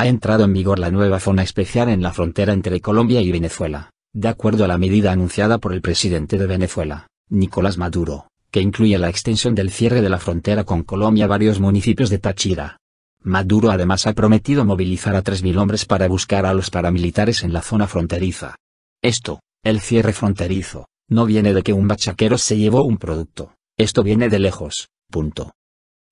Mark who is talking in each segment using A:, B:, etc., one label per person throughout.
A: ha entrado en vigor la nueva zona especial en la frontera entre Colombia y Venezuela, de acuerdo a la medida anunciada por el presidente de Venezuela, Nicolás Maduro, que incluye la extensión del cierre de la frontera con Colombia a varios municipios de Táchira. Maduro además ha prometido movilizar a 3.000 hombres para buscar a los paramilitares en la zona fronteriza. Esto, el cierre fronterizo, no viene de que un bachaquero se llevó un producto, esto viene de lejos, punto.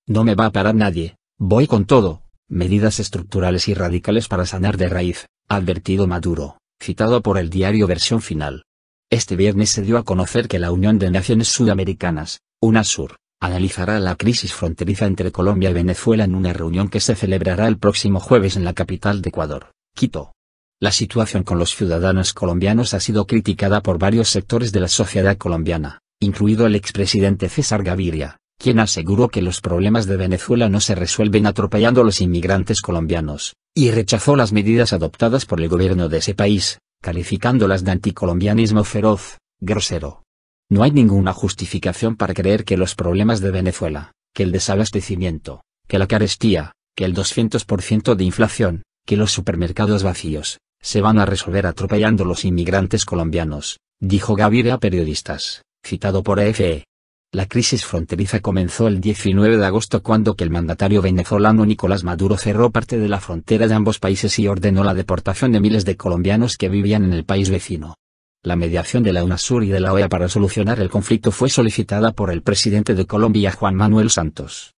A: No me va a parar nadie, voy con todo, Medidas estructurales y radicales para sanar de raíz, advertido Maduro, citado por el diario Versión Final. Este viernes se dio a conocer que la Unión de Naciones Sudamericanas, UNASUR, analizará la crisis fronteriza entre Colombia y Venezuela en una reunión que se celebrará el próximo jueves en la capital de Ecuador, Quito. La situación con los ciudadanos colombianos ha sido criticada por varios sectores de la sociedad colombiana, incluido el expresidente César Gaviria, quien aseguró que los problemas de Venezuela no se resuelven atropellando a los inmigrantes colombianos, y rechazó las medidas adoptadas por el gobierno de ese país, calificándolas de anticolombianismo feroz, grosero. No hay ninguna justificación para creer que los problemas de Venezuela, que el desabastecimiento, que la carestía, que el 200% de inflación, que los supermercados vacíos, se van a resolver atropellando los inmigrantes colombianos, dijo Gaviria a periodistas, citado por EFE. La crisis fronteriza comenzó el 19 de agosto cuando que el mandatario venezolano Nicolás Maduro cerró parte de la frontera de ambos países y ordenó la deportación de miles de colombianos que vivían en el país vecino. La mediación de la UNASUR y de la OEA para solucionar el conflicto fue solicitada por el presidente de Colombia Juan Manuel Santos.